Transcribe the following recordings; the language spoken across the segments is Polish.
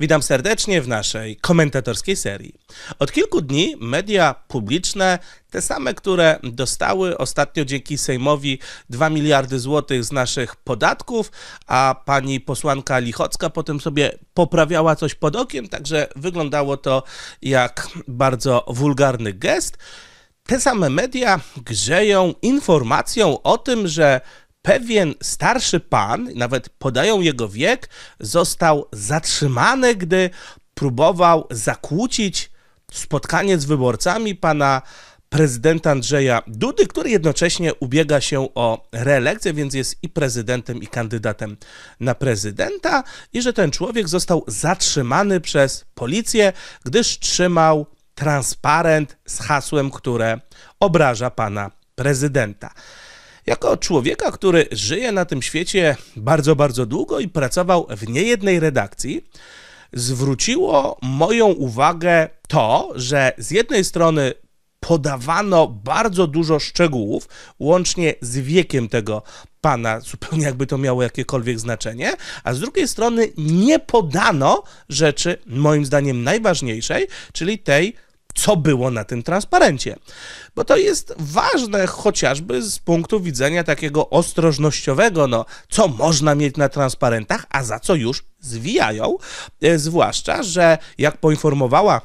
Witam serdecznie w naszej komentatorskiej serii. Od kilku dni media publiczne, te same, które dostały ostatnio dzięki Sejmowi 2 miliardy złotych z naszych podatków, a pani posłanka Lichocka potem sobie poprawiała coś pod okiem, także wyglądało to jak bardzo wulgarny gest. Te same media grzeją informacją o tym, że pewien starszy pan, nawet podają jego wiek, został zatrzymany, gdy próbował zakłócić spotkanie z wyborcami pana prezydenta Andrzeja Dudy, który jednocześnie ubiega się o reelekcję, więc jest i prezydentem, i kandydatem na prezydenta, i że ten człowiek został zatrzymany przez policję, gdyż trzymał transparent z hasłem, które obraża pana prezydenta. Jako człowieka, który żyje na tym świecie bardzo, bardzo długo i pracował w niejednej redakcji, zwróciło moją uwagę to, że z jednej strony podawano bardzo dużo szczegółów, łącznie z wiekiem tego pana, zupełnie jakby to miało jakiekolwiek znaczenie, a z drugiej strony nie podano rzeczy, moim zdaniem najważniejszej, czyli tej co było na tym transparencie. Bo to jest ważne chociażby z punktu widzenia takiego ostrożnościowego, no, co można mieć na transparentach, a za co już zwijają. E, zwłaszcza, że jak poinformowała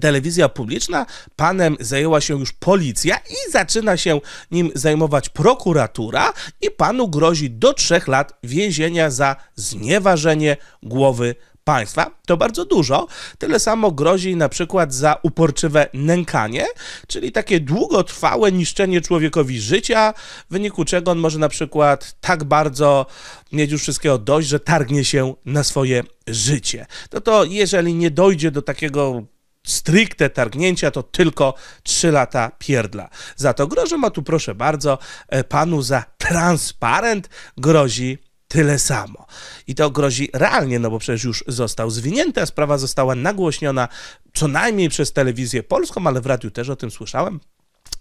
telewizja publiczna, panem zajęła się już policja i zaczyna się nim zajmować prokuratura i panu grozi do trzech lat więzienia za znieważenie głowy państwa. To bardzo dużo. Tyle samo grozi na przykład za uporczywe nękanie, czyli takie długotrwałe niszczenie człowiekowi życia, w wyniku czego on może na przykład tak bardzo mieć już wszystkiego dość, że targnie się na swoje życie. No to jeżeli nie dojdzie do takiego stricte targnięcia to tylko 3 lata pierdla. Za to grożę, a tu proszę bardzo, e, panu za transparent grozi tyle samo. I to grozi realnie, no bo przecież już został zwinięty, a sprawa została nagłośniona co najmniej przez telewizję polską, ale w radiu też o tym słyszałem.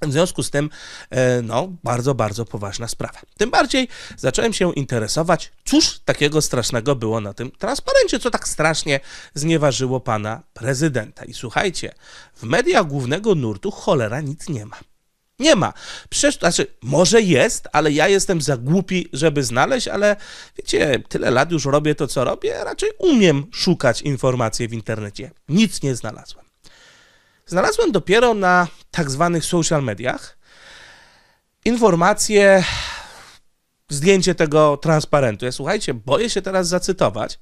W związku z tym, e, no, bardzo, bardzo poważna sprawa. Tym bardziej zacząłem się interesować, cóż takiego strasznego było na tym transparencie, co tak strasznie znieważyło pana prezydenta. I słuchajcie, w mediach głównego nurtu cholera nic nie ma. Nie ma. Przecież, znaczy, może jest, ale ja jestem za głupi, żeby znaleźć, ale wiecie, tyle lat już robię to, co robię, raczej umiem szukać informacji w internecie. Nic nie znalazłem. Znalazłem dopiero na tak zwanych social mediach informacje, zdjęcie tego transparentu. Ja słuchajcie, boję się teraz zacytować,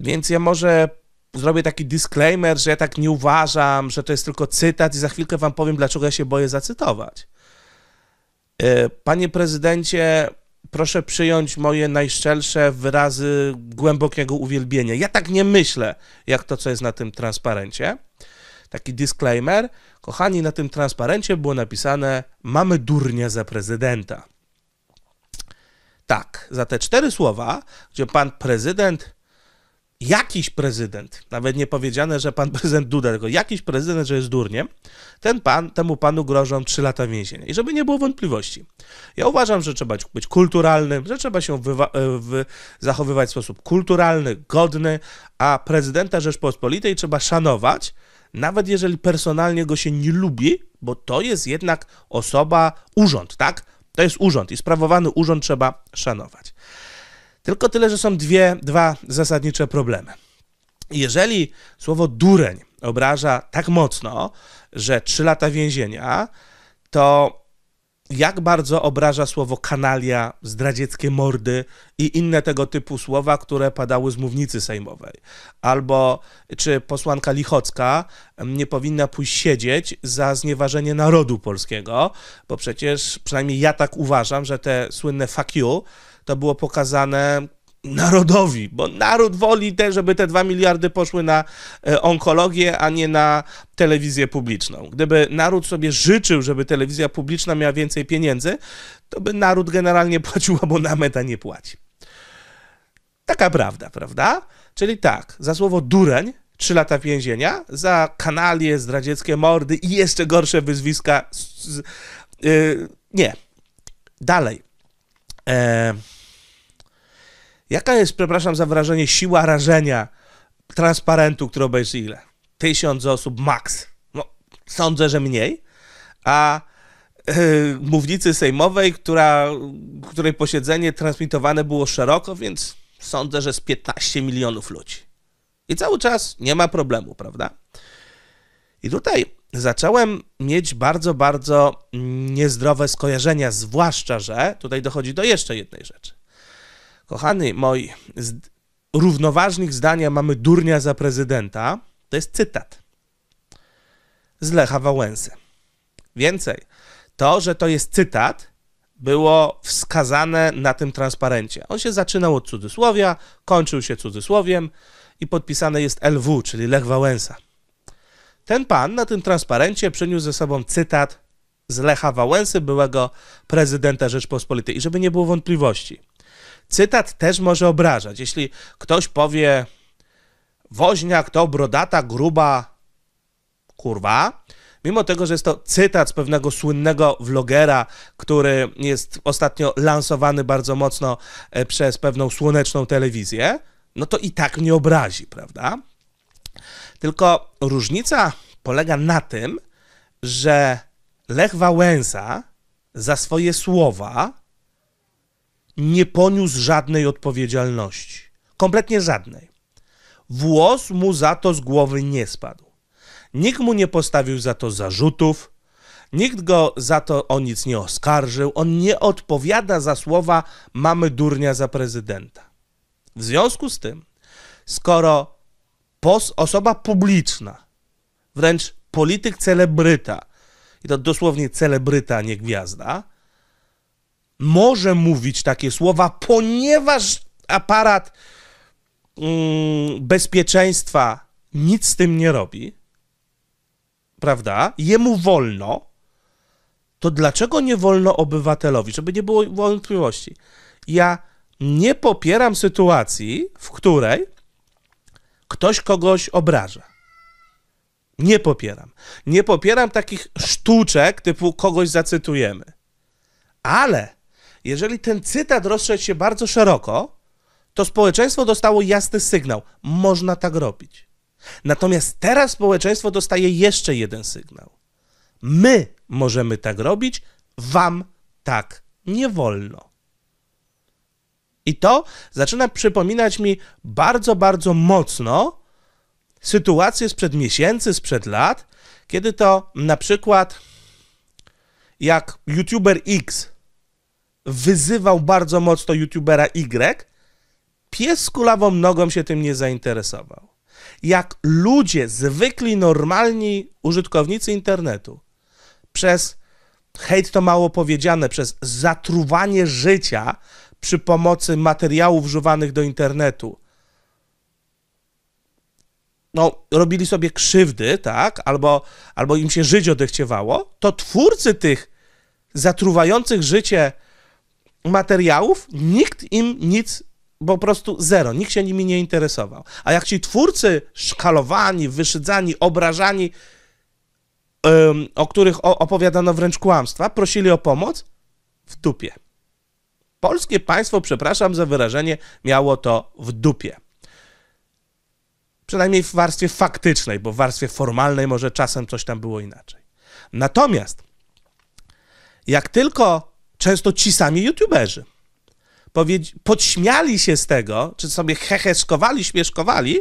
więc ja może zrobię taki disclaimer, że ja tak nie uważam, że to jest tylko cytat i za chwilkę wam powiem, dlaczego ja się boję zacytować. E, panie prezydencie, proszę przyjąć moje najszczelsze wyrazy głębokiego uwielbienia. Ja tak nie myślę, jak to, co jest na tym transparencie. Taki disclaimer. Kochani, na tym transparencie było napisane: Mamy durnia za prezydenta. Tak, za te cztery słowa, gdzie pan prezydent jakiś prezydent, nawet nie powiedziane, że pan prezydent Duda, tylko jakiś prezydent, że jest durniem, ten pan, temu panu grożą 3 lata więzienia. I żeby nie było wątpliwości. Ja uważam, że trzeba być kulturalnym, że trzeba się e, zachowywać w sposób kulturalny, godny, a prezydenta Rzeczpospolitej trzeba szanować, nawet jeżeli personalnie go się nie lubi, bo to jest jednak osoba, urząd, tak? To jest urząd i sprawowany urząd trzeba szanować. Tylko tyle, że są dwie, dwa zasadnicze problemy. Jeżeli słowo dureń obraża tak mocno, że trzy lata więzienia, to jak bardzo obraża słowo kanalia, zdradzieckie mordy i inne tego typu słowa, które padały z mównicy sejmowej. Albo czy posłanka Lichocka nie powinna pójść siedzieć za znieważenie narodu polskiego, bo przecież przynajmniej ja tak uważam, że te słynne fuck you, to było pokazane narodowi, bo naród woli te, żeby te dwa miliardy poszły na e, onkologię, a nie na telewizję publiczną. Gdyby naród sobie życzył, żeby telewizja publiczna miała więcej pieniędzy, to by naród generalnie płacił abonament, a nie płaci. Taka prawda, prawda? Czyli tak, za słowo dureń 3 lata więzienia, za kanalie, zdradzieckie mordy i jeszcze gorsze wyzwiska. Z, z, yy, nie. Dalej. E, jaka jest, przepraszam za wrażenie siła rażenia transparentu, który obejrzy ile? Tysiąc osób maks. No, sądzę, że mniej. A e, mównicy sejmowej, która, której posiedzenie transmitowane było szeroko, więc sądzę, że z 15 milionów ludzi. I cały czas nie ma problemu, prawda? I tutaj zacząłem mieć bardzo, bardzo niezdrowe skojarzenia, zwłaszcza, że tutaj dochodzi do jeszcze jednej rzeczy. Kochany mój równoważnik zdania mamy durnia za prezydenta, to jest cytat z Lecha Wałęsy. Więcej, to, że to jest cytat, było wskazane na tym transparencie. On się zaczynał od cudzysłowia, kończył się cudzysłowiem i podpisane jest LW, czyli Lech Wałęsa. Ten pan na tym transparencie przyniósł ze sobą cytat z Lecha Wałęsy, byłego prezydenta Rzeczpospolitej. I żeby nie było wątpliwości, cytat też może obrażać. Jeśli ktoś powie, woźniak to brodata, gruba kurwa, mimo tego, że jest to cytat z pewnego słynnego vlogera, który jest ostatnio lansowany bardzo mocno e, przez pewną słoneczną telewizję, no to i tak nie obrazi, prawda? Tylko różnica polega na tym, że Lech Wałęsa za swoje słowa nie poniósł żadnej odpowiedzialności. Kompletnie żadnej. Włos mu za to z głowy nie spadł. Nikt mu nie postawił za to zarzutów, nikt go za to o nic nie oskarżył, on nie odpowiada za słowa mamy durnia za prezydenta. W związku z tym, skoro pos, osoba publiczna, wręcz polityk celebryta, i to dosłownie celebryta, nie gwiazda, może mówić takie słowa, ponieważ aparat mm, bezpieczeństwa nic z tym nie robi, prawda? Jemu wolno, to dlaczego nie wolno obywatelowi? Żeby nie było wątpliwości. Ja nie popieram sytuacji, w której ktoś kogoś obraża. Nie popieram. Nie popieram takich sztuczek typu kogoś zacytujemy. Ale jeżeli ten cytat rozszedł się bardzo szeroko, to społeczeństwo dostało jasny sygnał: można tak robić. Natomiast teraz społeczeństwo dostaje jeszcze jeden sygnał: my możemy tak robić, wam tak nie wolno. I to zaczyna przypominać mi bardzo, bardzo mocno sytuację sprzed miesięcy, sprzed lat, kiedy to na przykład jak YouTuber X wyzywał bardzo mocno YouTubera Y, pies z kulawą nogą się tym nie zainteresował. Jak ludzie, zwykli, normalni użytkownicy internetu, przez hejt to mało powiedziane, przez zatruwanie życia, przy pomocy materiałów używanych do internetu, no, robili sobie krzywdy, tak, albo, albo im się żyć odechciewało, to twórcy tych zatruwających życie materiałów, nikt im nic, po prostu zero, nikt się nimi nie interesował. A jak ci twórcy szkalowani, wyszydzani, obrażani, o których opowiadano wręcz kłamstwa, prosili o pomoc w dupie. Polskie państwo, przepraszam za wyrażenie, miało to w dupie. Przynajmniej w warstwie faktycznej, bo w warstwie formalnej może czasem coś tam było inaczej. Natomiast jak tylko często ci sami youtuberzy podśmiali się z tego, czy sobie heheszkowali, śmieszkowali,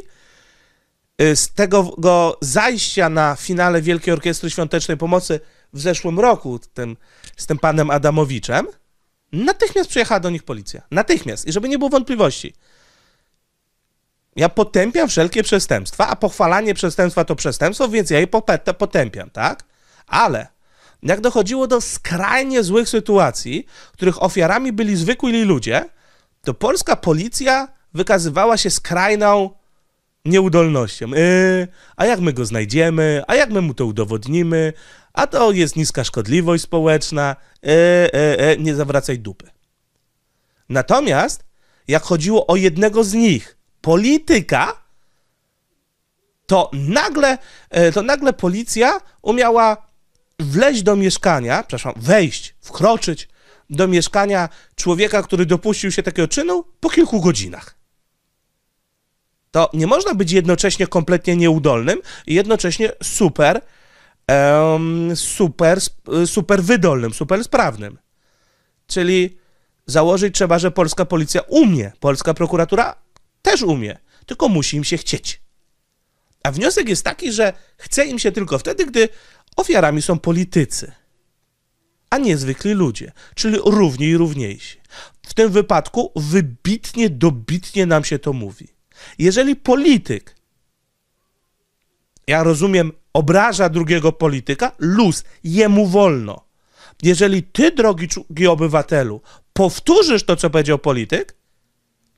y, z tego go zajścia na finale Wielkiej Orkiestry Świątecznej Pomocy w zeszłym roku tym, z tym panem Adamowiczem, Natychmiast przyjechała do nich policja. Natychmiast. I żeby nie było wątpliwości. Ja potępiam wszelkie przestępstwa, a pochwalanie przestępstwa to przestępstwo, więc ja je potępiam, tak? Ale jak dochodziło do skrajnie złych sytuacji, których ofiarami byli zwykli ludzie, to polska policja wykazywała się skrajną nieudolnością. Yy, a jak my go znajdziemy? A jak my mu to udowodnimy? A to jest niska szkodliwość społeczna, e, e, e, nie zawracaj dupy. Natomiast jak chodziło o jednego z nich, polityka, to nagle, e, to nagle policja umiała wleźć do mieszkania, przepraszam, wejść, wkroczyć do mieszkania człowieka, który dopuścił się takiego czynu po kilku godzinach. To nie można być jednocześnie kompletnie nieudolnym i jednocześnie super um, super, super wydolnym, super sprawnym. Czyli założyć trzeba, że polska policja umie, polska prokuratura też umie, tylko musi im się chcieć. A wniosek jest taki, że chce im się tylko wtedy, gdy ofiarami są politycy, a nie zwykli ludzie, czyli równi i równiejsi. W tym wypadku wybitnie, dobitnie nam się to mówi. Jeżeli polityk ja rozumiem, obraża drugiego polityka, luz, jemu wolno. Jeżeli ty, drogi, drogi obywatelu, powtórzysz to, co powiedział polityk,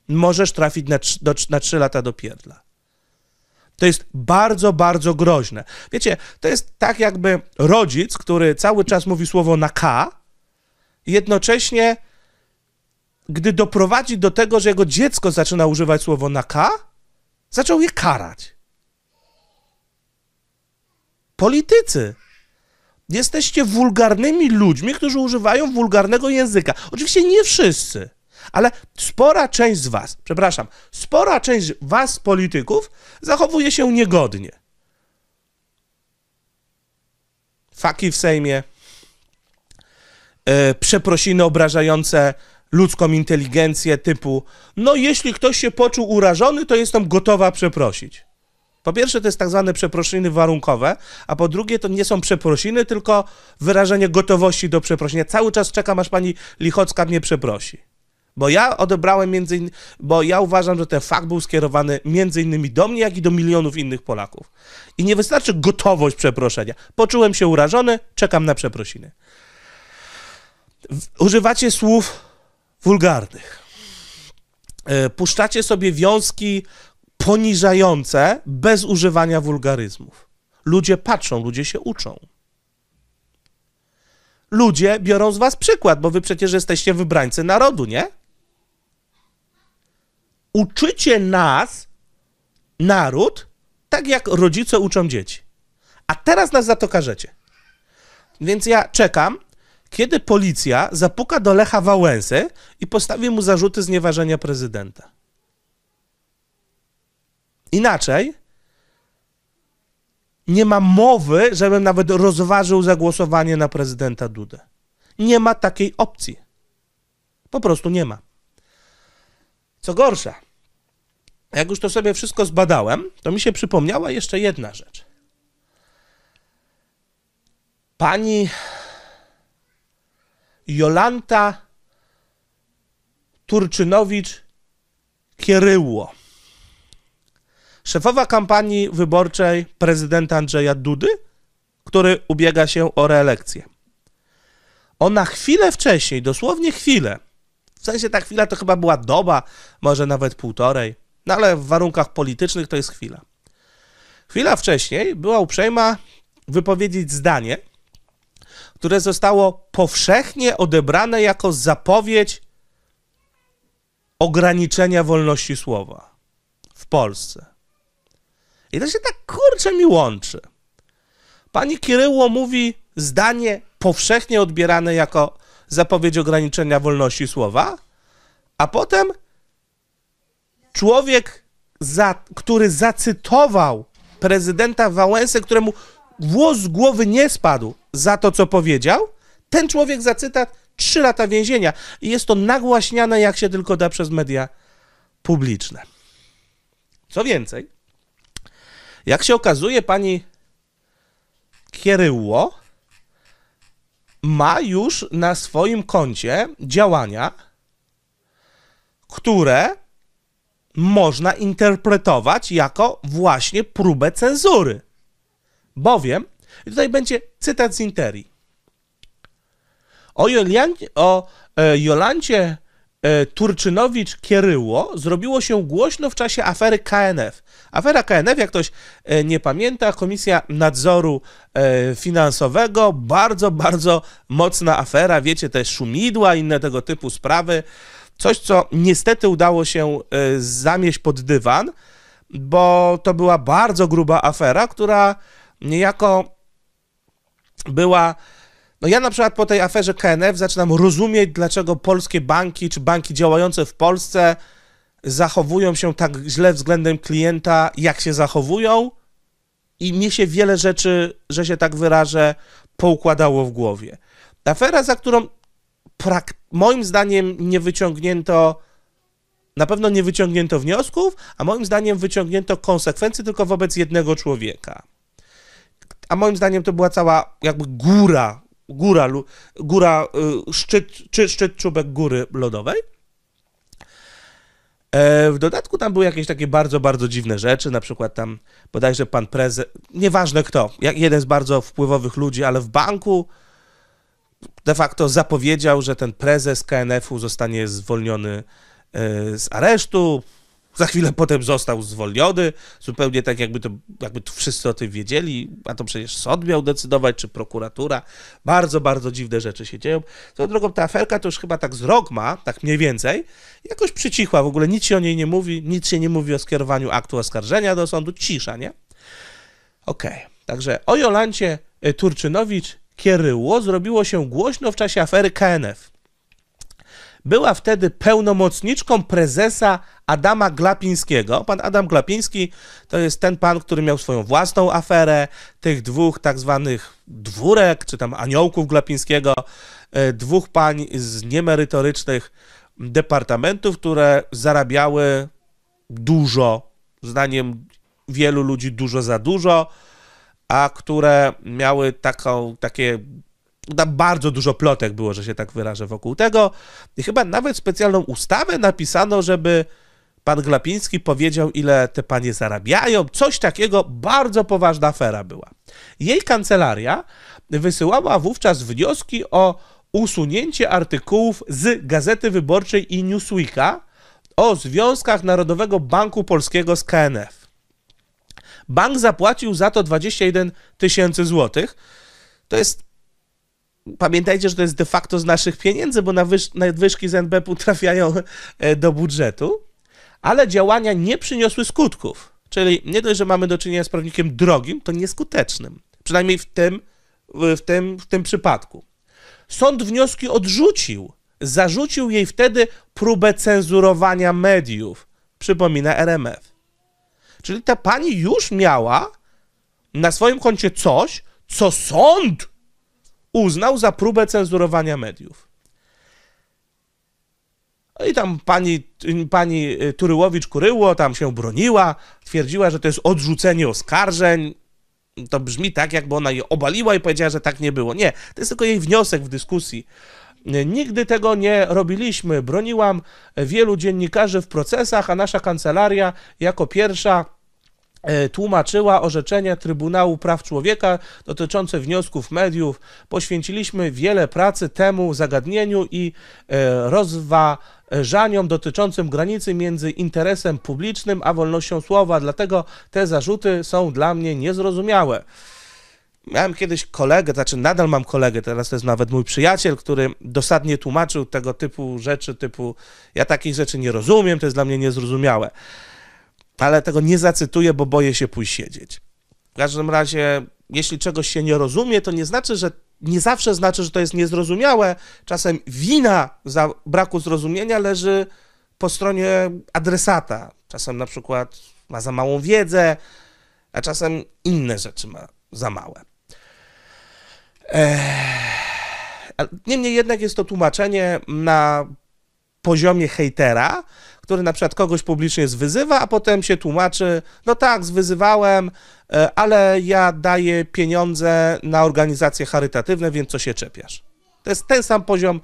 możesz trafić na, do, na lata do pierdla. To jest bardzo, bardzo groźne. Wiecie, to jest tak jakby rodzic, który cały czas mówi słowo na K, jednocześnie, gdy doprowadzi do tego, że jego dziecko zaczyna używać słowo na K, zaczął je karać politycy. Jesteście wulgarnymi ludźmi, którzy używają wulgarnego języka. Oczywiście nie wszyscy, ale spora część z was, przepraszam, spora część was, polityków, zachowuje się niegodnie. Faki w Sejmie, yy, przeprosiny obrażające ludzką inteligencję typu no jeśli ktoś się poczuł urażony, to jestem gotowa przeprosić. Po pierwsze, to jest tak zwane przeprosiny warunkowe, a po drugie, to nie są przeprosiny, tylko wyrażenie gotowości do przeprosienia. Cały czas czekam, aż pani Lichocka mnie przeprosi. Bo ja odebrałem między innymi, bo ja uważam, że ten fakt był skierowany między innymi do mnie, jak i do milionów innych Polaków. I nie wystarczy gotowość przeproszenia. Poczułem się urażony, czekam na przeprosiny. Używacie słów wulgarnych. E, puszczacie sobie wiązki, poniżające bez używania wulgaryzmów. Ludzie patrzą, ludzie się uczą. Ludzie biorą z was przykład, bo wy przecież jesteście wybrańcy narodu, nie? Uczycie nas, naród, tak jak rodzice uczą dzieci. A teraz nas za to karzecie. Więc ja czekam, kiedy policja zapuka do Lecha Wałęsy i postawi mu zarzuty znieważenia prezydenta. Inaczej nie ma mowy, żebym nawet rozważył zagłosowanie na prezydenta Dudę. Nie ma takiej opcji. Po prostu nie ma. Co gorsza, jak już to sobie wszystko zbadałem, to mi się przypomniała jeszcze jedna rzecz. Pani Jolanta Turczynowicz Kieryło Szefowa kampanii wyborczej prezydenta Andrzeja Dudy, który ubiega się o reelekcję. Ona chwilę wcześniej, dosłownie chwilę, w sensie ta chwila to chyba była doba, może nawet półtorej, no ale w warunkach politycznych to jest chwila. Chwila wcześniej była uprzejma wypowiedzieć zdanie, które zostało powszechnie odebrane jako zapowiedź ograniczenia wolności słowa w Polsce. I to się tak kurczę mi łączy. Pani Kiryło mówi zdanie powszechnie odbierane jako zapowiedź ograniczenia wolności słowa, a potem człowiek, za, który zacytował prezydenta Wałęsę, któremu włos z głowy nie spadł za to, co powiedział, ten człowiek za trzy lata więzienia. I jest to nagłaśniane, jak się tylko da, przez media publiczne. Co więcej, jak się okazuje, pani Kieryło ma już na swoim koncie działania, które można interpretować jako właśnie próbę cenzury. Bowiem, tutaj będzie cytat z interi. O, Jolian, o e, Jolancie E, Turczynowicz Kieryło zrobiło się głośno w czasie afery KNF. Afera KNF, jak ktoś e, nie pamięta, Komisja Nadzoru e, Finansowego, bardzo, bardzo mocna afera, wiecie, te szumidła, inne tego typu sprawy. Coś, co niestety udało się zamieść pod dywan, bo to była bardzo gruba afera, która niejako była no ja na przykład po tej aferze KNF zaczynam rozumieć, dlaczego polskie banki czy banki działające w Polsce zachowują się tak źle względem klienta, jak się zachowują. I mnie się wiele rzeczy, że się tak wyrażę, poukładało w głowie. Afera, za którą moim zdaniem nie wyciągnięto, na pewno nie wyciągnięto wniosków, a moim zdaniem wyciągnięto konsekwencje tylko wobec jednego człowieka. A moim zdaniem to była cała jakby góra góra, góra y, szczyt, czy szczyt czubek góry lodowej. E, w dodatku tam były jakieś takie bardzo, bardzo dziwne rzeczy, na przykład tam bodajże pan prezes, nieważne kto, jeden z bardzo wpływowych ludzi, ale w banku de facto zapowiedział, że ten prezes KNF-u zostanie zwolniony e, z aresztu, za chwilę potem został zwolniony, zupełnie tak jakby to, jakby to wszyscy o tym wiedzieli, a to przecież sąd miał decydować, czy prokuratura. Bardzo, bardzo dziwne rzeczy się dzieją. Tą drogą ta aferka to już chyba tak z rok ma, tak mniej więcej, jakoś przycichła, w ogóle nic się o niej nie mówi, nic się nie mówi o skierowaniu aktu oskarżenia do sądu, cisza, nie? Okej, okay. także o Jolancie y, Turczynowicz Kieryło zrobiło się głośno w czasie afery KNF była wtedy pełnomocniczką prezesa Adama Glapińskiego. Pan Adam Glapiński to jest ten pan, który miał swoją własną aferę, tych dwóch tak zwanych dwórek, czy tam aniołków Glapińskiego, e, dwóch pań z niemerytorycznych departamentów, które zarabiały dużo, zdaniem wielu ludzi dużo za dużo, a które miały taką, takie tam bardzo dużo plotek było, że się tak wyrażę wokół tego. I chyba nawet specjalną ustawę napisano, żeby pan Glapiński powiedział, ile te panie zarabiają. Coś takiego, bardzo poważna afera była. Jej kancelaria wysyłała wówczas wnioski o usunięcie artykułów z Gazety Wyborczej i Newsweeka o związkach Narodowego Banku Polskiego z KNF. Bank zapłacił za to 21 tysięcy złotych. To jest Pamiętajcie, że to jest de facto z naszych pieniędzy, bo nadwyżki z nbp trafiają e, do budżetu, ale działania nie przyniosły skutków. Czyli nie dość, że mamy do czynienia z prawnikiem drogim, to nieskutecznym. Przynajmniej w tym, w tym, w tym przypadku. Sąd wnioski odrzucił. Zarzucił jej wtedy próbę cenzurowania mediów, przypomina RMF. Czyli ta pani już miała na swoim koncie coś, co sąd uznał za próbę cenzurowania mediów. No I tam pani, pani Turyłowicz-Kuryło tam się broniła, twierdziła, że to jest odrzucenie oskarżeń. To brzmi tak, jakby ona je obaliła i powiedziała, że tak nie było. Nie, to jest tylko jej wniosek w dyskusji. Nigdy tego nie robiliśmy. Broniłam wielu dziennikarzy w procesach, a nasza kancelaria jako pierwsza E, tłumaczyła orzeczenia Trybunału Praw Człowieka dotyczące wniosków mediów. Poświęciliśmy wiele pracy temu zagadnieniu i e, rozważaniom dotyczącym granicy między interesem publicznym a wolnością słowa, dlatego te zarzuty są dla mnie niezrozumiałe. Miałem kiedyś kolegę, znaczy nadal mam kolegę, teraz to jest nawet mój przyjaciel, który dosadnie tłumaczył tego typu rzeczy, typu ja takich rzeczy nie rozumiem, to jest dla mnie niezrozumiałe ale tego nie zacytuję, bo boję się pójść siedzieć. W każdym razie, jeśli czegoś się nie rozumie, to nie znaczy, że nie zawsze znaczy, że to jest niezrozumiałe. Czasem wina za braku zrozumienia leży po stronie adresata. Czasem na przykład ma za małą wiedzę, a czasem inne rzeczy ma za małe. Eee, niemniej jednak jest to tłumaczenie na poziomie hejtera, który na przykład kogoś publicznie zwyzywa, a potem się tłumaczy, no tak, zwyzywałem, e, ale ja daję pieniądze na organizacje charytatywne, więc co się czepiasz? To jest ten sam poziom,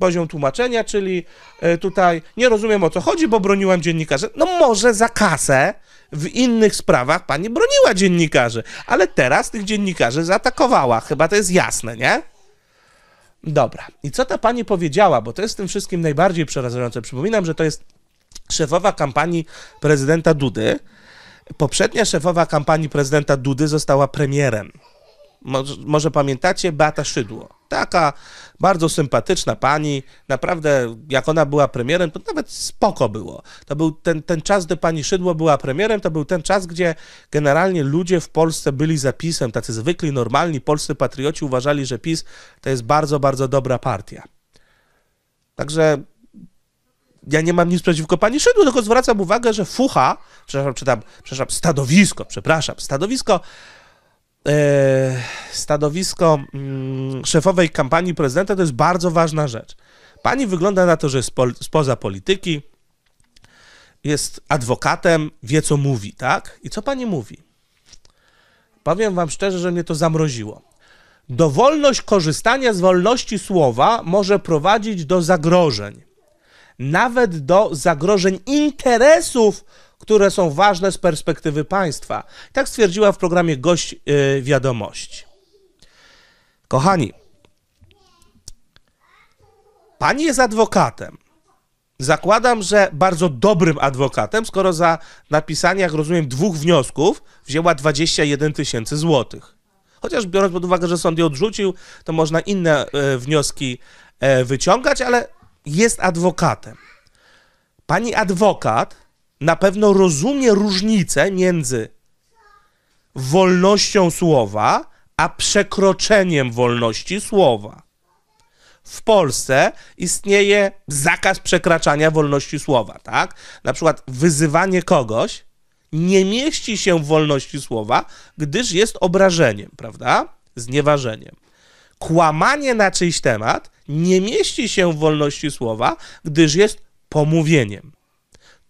poziom tłumaczenia, czyli e, tutaj nie rozumiem o co chodzi, bo broniłam dziennikarzy. No może za kasę w innych sprawach pani broniła dziennikarzy, ale teraz tych dziennikarzy zaatakowała. Chyba to jest jasne, nie? Dobra. I co ta pani powiedziała? Bo to jest tym wszystkim najbardziej przerażające. Przypominam, że to jest szefowa kampanii prezydenta Dudy, poprzednia szefowa kampanii prezydenta Dudy została premierem. Może, może pamiętacie Beata Szydło. Taka bardzo sympatyczna pani, naprawdę jak ona była premierem, to nawet spoko było. To był ten, ten czas, gdy pani Szydło była premierem, to był ten czas, gdzie generalnie ludzie w Polsce byli za PiSem, tacy zwykli, normalni polscy patrioci uważali, że PiS to jest bardzo, bardzo dobra partia. Także ja nie mam nic przeciwko pani Szydło, tylko zwracam uwagę, że fucha, przepraszam, czy tam, przepraszam, stadowisko, przepraszam, stadowisko e, stanowisko mm, szefowej kampanii prezydenta to jest bardzo ważna rzecz. Pani wygląda na to, że jest spoza polityki, jest adwokatem, wie co mówi, tak? I co pani mówi? Powiem wam szczerze, że mnie to zamroziło. Dowolność korzystania z wolności słowa może prowadzić do zagrożeń nawet do zagrożeń interesów, które są ważne z perspektywy państwa. Tak stwierdziła w programie Gość y, Wiadomości. Kochani, pani jest adwokatem. Zakładam, że bardzo dobrym adwokatem, skoro za napisanie, jak rozumiem, dwóch wniosków wzięła 21 tysięcy złotych. Chociaż biorąc pod uwagę, że sąd je odrzucił, to można inne e, wnioski e, wyciągać, ale jest adwokatem. Pani adwokat na pewno rozumie różnicę między wolnością słowa a przekroczeniem wolności słowa. W Polsce istnieje zakaz przekraczania wolności słowa, tak? Na przykład wyzywanie kogoś nie mieści się w wolności słowa, gdyż jest obrażeniem, prawda? Znieważeniem kłamanie na czyjś temat nie mieści się w wolności słowa, gdyż jest pomówieniem.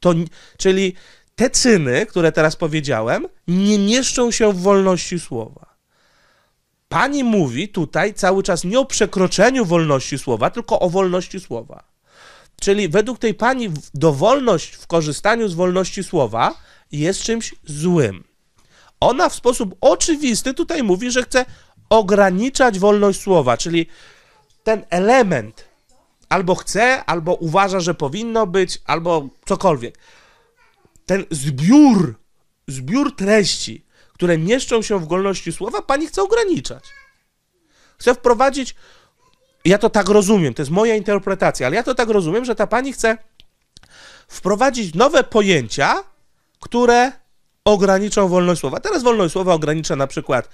To, czyli te czyny, które teraz powiedziałem, nie mieszczą się w wolności słowa. Pani mówi tutaj cały czas nie o przekroczeniu wolności słowa, tylko o wolności słowa. Czyli według tej pani dowolność w korzystaniu z wolności słowa jest czymś złym. Ona w sposób oczywisty tutaj mówi, że chce ograniczać wolność słowa, czyli ten element albo chce, albo uważa, że powinno być, albo cokolwiek. Ten zbiór, zbiór treści, które mieszczą się w wolności słowa, pani chce ograniczać. Chce wprowadzić, ja to tak rozumiem, to jest moja interpretacja, ale ja to tak rozumiem, że ta pani chce wprowadzić nowe pojęcia, które ograniczą wolność słowa. Teraz wolność słowa ogranicza na przykład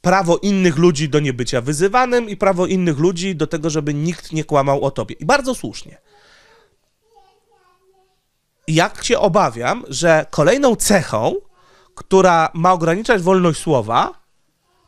prawo innych ludzi do niebycia wyzywanym i prawo innych ludzi do tego, żeby nikt nie kłamał o tobie. I bardzo słusznie. Jak się obawiam, że kolejną cechą, która ma ograniczać wolność słowa,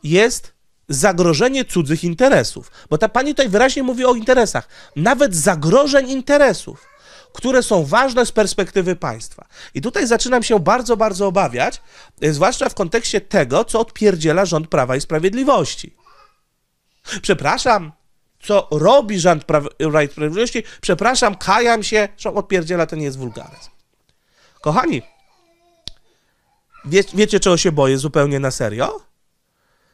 jest zagrożenie cudzych interesów. Bo ta pani tutaj wyraźnie mówi o interesach. Nawet zagrożeń interesów które są ważne z perspektywy państwa. I tutaj zaczynam się bardzo, bardzo obawiać, e, zwłaszcza w kontekście tego, co odpierdziela rząd Prawa i Sprawiedliwości. Przepraszam, co robi rząd Prawa i Sprawiedliwości, przepraszam, kajam się, że odpierdziela, ten jest wulgaryzm. Kochani, wie, wiecie czego się boję zupełnie na serio?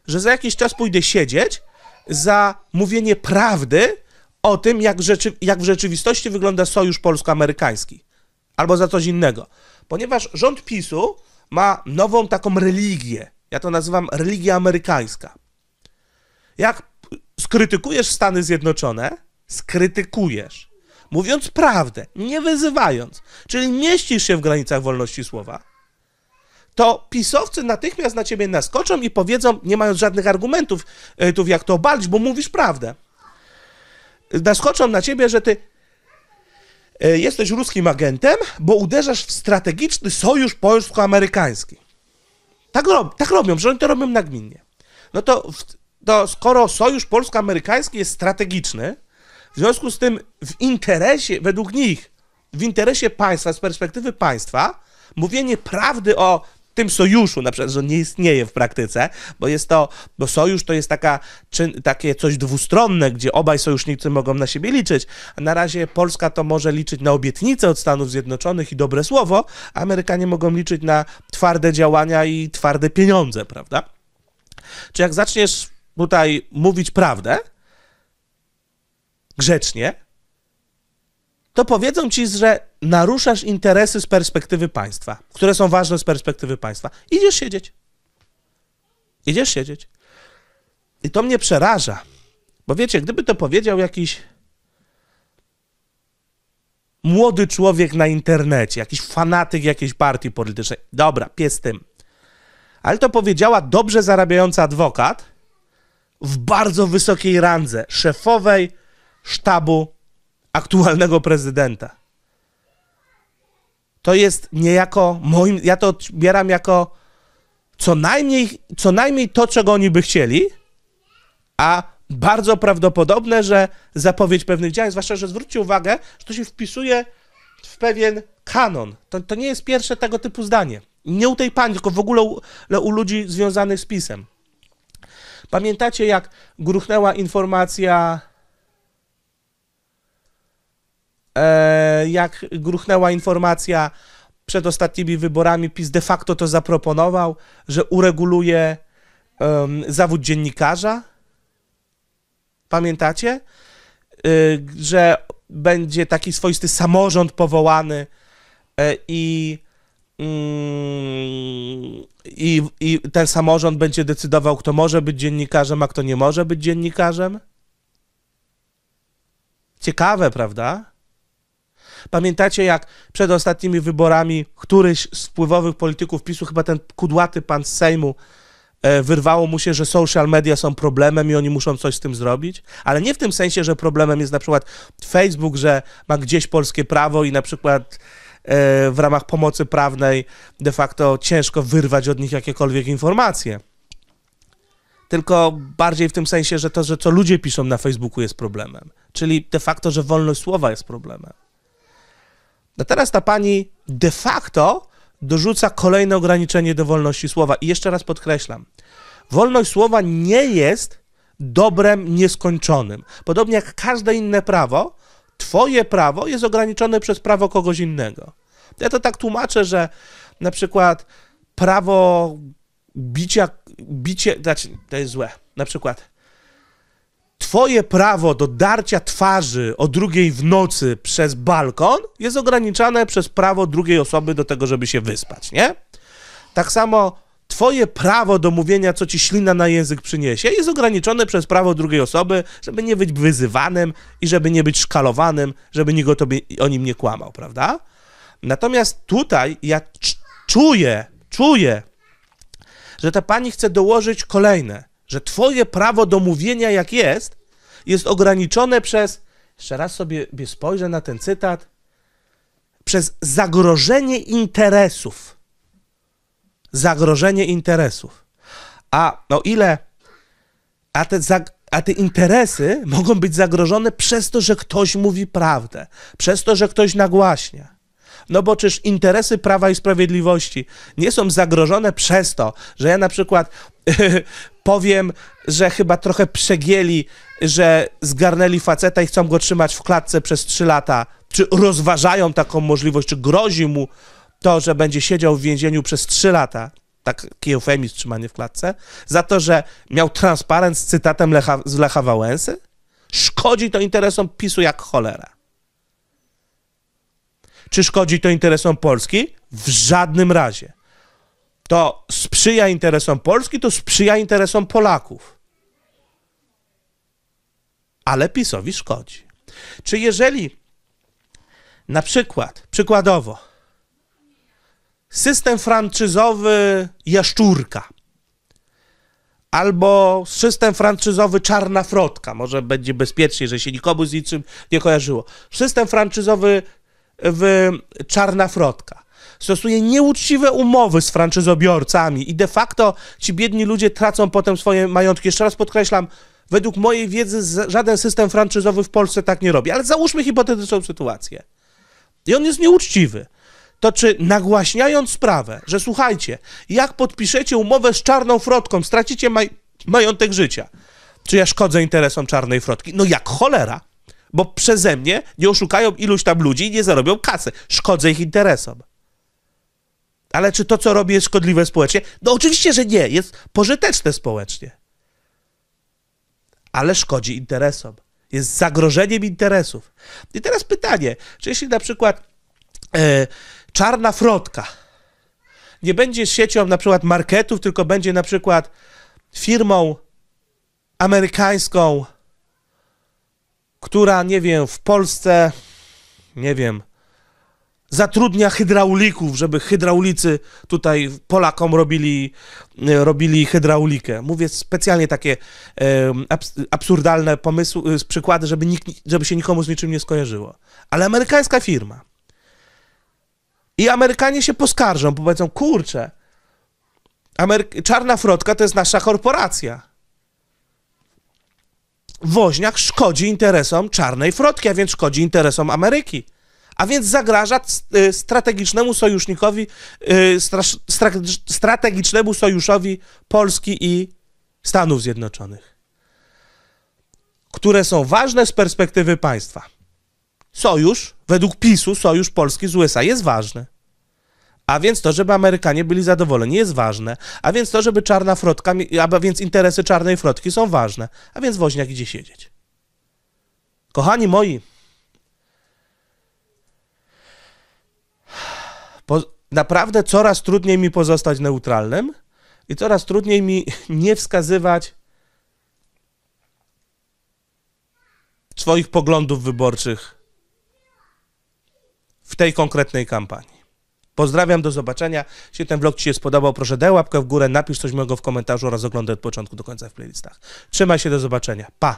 Że za jakiś czas pójdę siedzieć za mówienie prawdy, o tym, jak, rzeczy, jak w rzeczywistości wygląda sojusz polsko-amerykański. Albo za coś innego. Ponieważ rząd PiSu ma nową taką religię. Ja to nazywam religia amerykańska. Jak skrytykujesz Stany Zjednoczone, skrytykujesz, mówiąc prawdę, nie wyzywając, czyli mieścisz się w granicach wolności słowa, to pisowcy natychmiast na ciebie naskoczą i powiedzą, nie mając żadnych argumentów, e, jak to obalić, bo mówisz prawdę naskoczą na ciebie, że ty e, jesteś ruskim agentem, bo uderzasz w strategiczny sojusz polsko-amerykański. Tak, rob, tak robią, że oni to robią nagminnie. No to, to skoro sojusz polsko-amerykański jest strategiczny, w związku z tym w interesie, według nich, w interesie państwa, z perspektywy państwa, mówienie prawdy o tym sojuszu, na przykład, że on nie istnieje w praktyce, bo jest to, bo sojusz to jest taka, czy, takie coś dwustronne, gdzie obaj sojusznicy mogą na siebie liczyć. A na razie Polska to może liczyć na obietnice od Stanów Zjednoczonych i dobre słowo, a Amerykanie mogą liczyć na twarde działania i twarde pieniądze, prawda? Czy jak zaczniesz tutaj mówić prawdę, grzecznie, to powiedzą ci, że naruszasz interesy z perspektywy państwa, które są ważne z perspektywy państwa. Idziesz siedzieć. Idziesz siedzieć. I to mnie przeraża, bo wiecie, gdyby to powiedział jakiś młody człowiek na internecie, jakiś fanatyk jakiejś partii politycznej, dobra, pies tym. Ale to powiedziała dobrze zarabiająca adwokat w bardzo wysokiej randze, szefowej sztabu aktualnego prezydenta to jest niejako moim, ja to odbieram jako co najmniej, co najmniej to, czego oni by chcieli, a bardzo prawdopodobne, że zapowiedź pewnych działań, zwłaszcza, że zwróćcie uwagę, że to się wpisuje w pewien kanon. To, to nie jest pierwsze tego typu zdanie. Nie u tej pani, tylko w ogóle u, u ludzi związanych z pisem. Pamiętacie, jak gruchnęła informacja E, jak gruchnęła informacja przed ostatnimi wyborami, PiS de facto to zaproponował, że ureguluje zawód dziennikarza. Pamiętacie? E, że będzie taki swoisty samorząd powołany e, i, mm, i, i, ten samorząd będzie decydował, kto może być dziennikarzem, a kto nie może być dziennikarzem. Ciekawe, prawda? Pamiętacie, jak przed ostatnimi wyborami któryś z wpływowych polityków PiSu, chyba ten kudłaty pan z Sejmu, e, wyrwało mu się, że social media są problemem i oni muszą coś z tym zrobić, ale nie w tym sensie, że problemem jest na przykład Facebook, że ma gdzieś polskie prawo i na przykład e, w ramach pomocy prawnej de facto ciężko wyrwać od nich jakiekolwiek informacje. Tylko bardziej w tym sensie, że to, że co ludzie piszą na Facebooku jest problemem. Czyli de facto, że wolność słowa jest problemem. No teraz ta pani de facto dorzuca kolejne ograniczenie do wolności słowa. I jeszcze raz podkreślam, wolność słowa nie jest dobrem nieskończonym. Podobnie jak każde inne prawo, twoje prawo jest ograniczone przez prawo kogoś innego. Ja to tak tłumaczę, że na przykład prawo bicia, bicie, znaczy to jest złe, na przykład Twoje prawo do darcia twarzy o drugiej w nocy przez balkon jest ograniczane przez prawo drugiej osoby do tego, żeby się wyspać, nie? Tak samo Twoje prawo do mówienia, co ci ślina na język przyniesie, jest ograniczone przez prawo drugiej osoby, żeby nie być wyzywanym i żeby nie być szkalowanym, żeby nikt o, tobie, o nim nie kłamał, prawda? Natomiast tutaj ja czuję, czuję, że ta pani chce dołożyć kolejne że twoje prawo do mówienia jak jest, jest ograniczone przez, jeszcze raz sobie spojrzę na ten cytat, przez zagrożenie interesów. Zagrożenie interesów. A no ile, a te, a te interesy mogą być zagrożone przez to, że ktoś mówi prawdę, przez to, że ktoś nagłaśnia. No bo czyż interesy Prawa i Sprawiedliwości nie są zagrożone przez to, że ja na przykład powiem, że chyba trochę przegieli, że zgarnęli faceta i chcą go trzymać w klatce przez 3 lata, czy rozważają taką możliwość, czy grozi mu to, że będzie siedział w więzieniu przez 3 lata tak, taki eufemizm trzymanie w klatce, za to, że miał transparent z cytatem Lecha, z Lecha Wałęsy? Szkodzi to interesom PiSu jak cholera. Czy szkodzi to interesom Polski? W żadnym razie. To sprzyja interesom Polski, to sprzyja interesom Polaków. Ale PiSowi szkodzi. Czy jeżeli na przykład, przykładowo, system franczyzowy Jaszczurka albo system franczyzowy Czarna Frotka, może będzie bezpieczniej, że się nikomu z niczym nie kojarzyło. System franczyzowy w czarna frotka. Stosuje nieuczciwe umowy z franczyzobiorcami i de facto ci biedni ludzie tracą potem swoje majątki. Jeszcze raz podkreślam, według mojej wiedzy żaden system franczyzowy w Polsce tak nie robi, ale załóżmy hipotetyczną sytuację. I on jest nieuczciwy to czy nagłaśniając sprawę, że słuchajcie, jak podpiszecie umowę z czarną frotką, stracicie maj majątek życia, czy ja szkodzę interesom czarnej frotki? No jak cholera bo przeze mnie nie oszukają iluś tam ludzi i nie zarobią kasy. Szkodzę ich interesom. Ale czy to, co robię, jest szkodliwe społecznie? No oczywiście, że nie. Jest pożyteczne społecznie. Ale szkodzi interesom. Jest zagrożeniem interesów. I teraz pytanie, czy jeśli na przykład e, czarna frotka nie będzie siecią na przykład marketów, tylko będzie na przykład firmą amerykańską, która, nie wiem, w Polsce, nie wiem, zatrudnia hydraulików, żeby hydraulicy tutaj Polakom robili, e, robili hydraulikę. Mówię specjalnie takie absurdalne pomysły, e, przykłady, żeby, nikt, żeby się nikomu z niczym nie skojarzyło. Ale amerykańska firma. I Amerykanie się poskarżą, bo powiedzą, kurczę, Amery czarna frotka to jest nasza korporacja woźniak szkodzi interesom czarnej frotki, a więc szkodzi interesom Ameryki. A więc zagraża y, strategicznemu sojusznikowi, y, strategicznemu sojuszowi Polski i Stanów Zjednoczonych, które są ważne z perspektywy państwa. Sojusz, według PiSu, sojusz Polski z USA jest ważny. A więc to, żeby Amerykanie byli zadowoleni jest ważne. A więc to, żeby czarna frotka, a więc interesy czarnej frotki są ważne. A więc woźniak idzie siedzieć. Kochani moi, po, naprawdę coraz trudniej mi pozostać neutralnym i coraz trudniej mi nie wskazywać swoich poglądów wyborczych w tej konkretnej kampanii. Pozdrawiam, do zobaczenia. Jeśli ten vlog Ci się spodobał, proszę daj łapkę w górę, napisz coś mojego w komentarzu oraz oglądaj od początku do końca w playlistach. Trzymaj się, do zobaczenia. Pa!